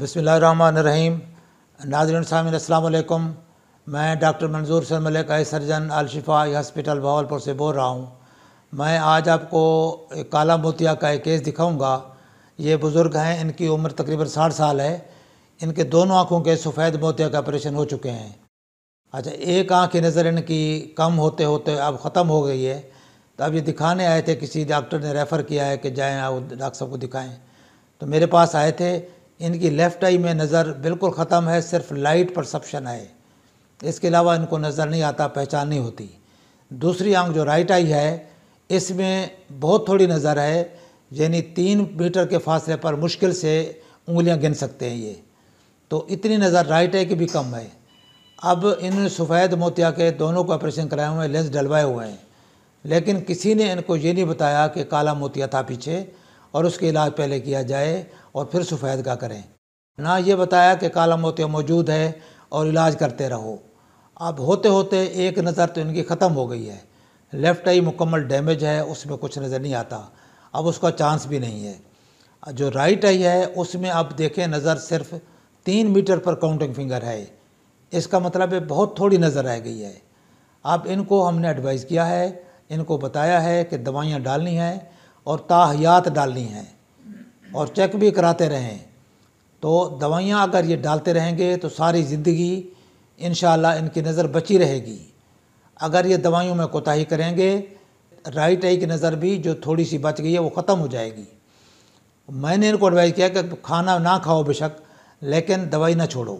बसमीम नाजरन सामिन असलकुम मैं doctor Manzoor sir Malik eye surgeon Alshifa hospital Bahawalpur से बोल रहा हूँ मैं आज आपको काला मोतिया का एक केस दिखाऊंगा ये बुज़ुर्ग हैं इनकी उम्र तकरीबन साठ साल है इनके दोनों आँखों के सफ़ेद मोतिया का ऑपरेशन हो चुके हैं अच्छा एक आँख की नज़र इनकी कम होते होते अब ख़त्म हो गई है तो अब ये दिखाने आए थे किसी डॉक्टर ने रेफ़र किया है कि जाएँ डॉक्टर साहब को दिखाएँ तो मेरे पास आए थे इनकी लेफ़्ट आई में नज़र बिल्कुल ख़त्म है सिर्फ लाइट परसप्शन है इसके अलावा इनको नज़र नहीं आता पहचान नहीं होती दूसरी आंख जो राइट आई है इसमें बहुत थोड़ी नज़र है यानी तीन मीटर के फासले पर मुश्किल से उंगलियां गिन सकते हैं ये तो इतनी नज़र राइट आई की भी कम है अब इन्होंने सफ़ेद मोतिया के दोनों को ऑपरेशन कराए हुए हैं लेंस डलवाए हुए हैं लेकिन किसी ने इनको ये नहीं बताया कि काला मोतिया था पीछे और उसके इलाज पहले किया जाए और फिर सफ़ेद का करें ना ये बताया कि काला मोतिया मौजूद है और इलाज करते रहो अब होते होते एक नज़र तो इनकी ख़त्म हो गई है लेफ़्ट आई मुकम्मल डैमेज है उसमें कुछ नज़र नहीं आता अब उसका चांस भी नहीं है जो राइट आई है उसमें अब देखें नज़र सिर्फ तीन मीटर पर काउंटिंग फिंगर है इसका मतलब है बहुत थोड़ी नज़र आ गई है अब इनको हमने एडवाइस किया है इनको बताया है कि दवाइयाँ डालनी हैं और ताहियात डालनी हैं और चेक भी कराते रहें तो दवाइयाँ अगर ये डालते रहेंगे तो सारी ज़िंदगी इन इनकी नज़र बची रहेगी अगर ये दवाइयों में कोताही करेंगे राइट आई की नज़र भी जो थोड़ी सी बच गई है वो ख़त्म हो जाएगी मैंने इनको एडवाइज़ किया कि खाना ना खाओ बेशक लेकिन दवाई ना छोड़ो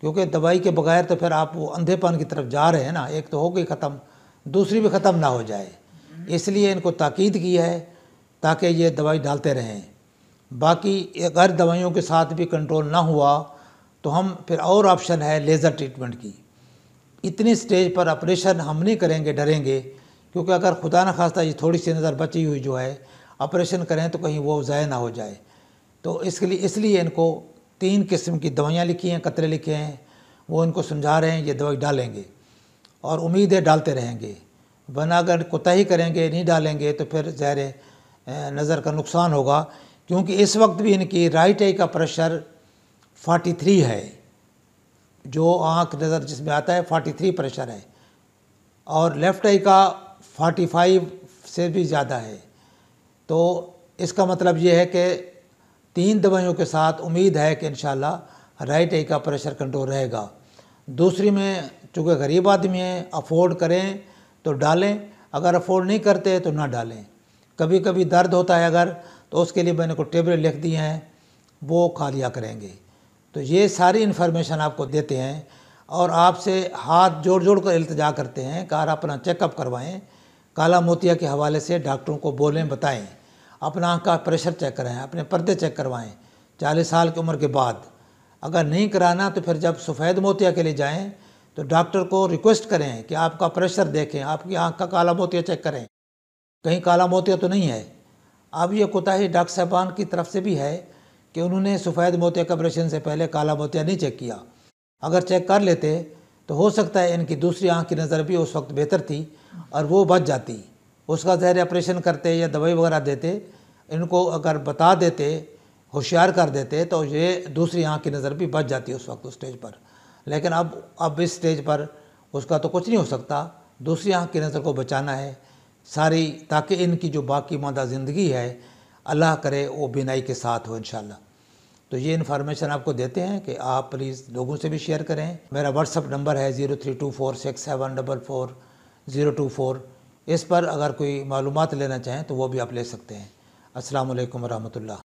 क्योंकि दवाई के बगैर तो फिर आप वो अंधेपन की तरफ जा रहे हैं ना एक तो हो गई ख़त्म दूसरी भी ख़त्म ना हो जाए इसलिए इनको ताकीद की है ताकि ये दवाई डालते रहें बाकी अगर दवाइयों के साथ भी कंट्रोल ना हुआ तो हम फिर और ऑप्शन है लेज़र ट्रीटमेंट की इतनी स्टेज पर ऑपरेशन हम नहीं करेंगे डरेंगे क्योंकि अगर खुदा न खास्ता ये थोड़ी सी नज़र बची हुई जो है ऑपरेशन करें तो कहीं वो ज़ाय ना हो जाए तो इसके लिए इसलिए इनको तीन किस्म की दवाइयाँ लिखी हैं कतरे लिखे हैं वो इनको समझा रहे हैं ये दवाई डालेंगे और उम्मीद है डालते रहेंगे वरना अगर कोताही करेंगे नहीं डालेंगे तो फिर ज़ाहिर नज़र का नुकसान होगा क्योंकि इस वक्त भी इनकी राइट आई का प्रेशर 43 है जो आँख नज़र जिसमें आता है 43 प्रेशर है और लेफ़्ट आई का 45 से भी ज़्यादा है तो इसका मतलब ये है कि तीन दवाइयों के साथ उम्मीद है कि इन राइट आई का प्रेशर कंट्रोल रहेगा दूसरी में चूँकि गरीब आदमी हैं अफोर्ड करें तो डालें अगर अफोर्ड नहीं करते तो ना डालें कभी कभी दर्द होता है अगर तो उसके लिए मैंने को टेबलेट लिख दिए हैं वो खा लिया करेंगे तो ये सारी इन्फॉर्मेशन आपको देते हैं और आपसे हाथ जोड़ जोड़ कर इल्तजा करते हैं कार अपना चेकअप करवाएं काला मोतिया के हवाले से डॉक्टरों को बोलें बताएं अपना आँख का प्रेशर चेक कराएं अपने पर्दे चेक करवाएं चालीस साल की उम्र के बाद अगर नहीं कराना तो फिर जब सफ़ेद मोतिया के लिए जाएं तो डॉक्टर को रिक्वेस्ट करें कि आपका प्रेशर देखें आपकी आँख का काला मोतिया चेक करें कहीं काला मोतिया तो नहीं है अब ये कोताही डॉक्टर साहबान की तरफ से भी है कि उन्होंने सफ़ेद मोतिया का ऑपरेशन से पहले काला मोतिया नहीं चेक किया अगर चेक कर लेते तो हो सकता है इनकी दूसरी आँख की नज़र भी उस वक्त बेहतर थी और वो बच जाती उसका जहर ऑपरेशन करते या दवाई वगैरह देते इनको अगर बता देते होशियार कर देते तो ये दूसरी आँख की नज़र भी बच जाती उस वक्त उस स्टेज पर लेकिन अब अब इस स्टेज पर उसका तो कुछ नहीं हो सकता दूसरी आँख की नज़र को बचाना है सारी ताकि इनकी जो बाकी मादा ज़िंदगी है अल्लाह करे वो बिनाई के साथ हो इन तो ये इन्फॉर्मेशन आपको देते हैं कि आप प्लीज़ लोगों से भी शेयर करें मेरा व्हाट्सअप नंबर है zero three two four six seven double four zero two four इस पर अगर कोई मालूम लेना चाहें तो वो भी आप ले सकते हैं असलकम वरहमल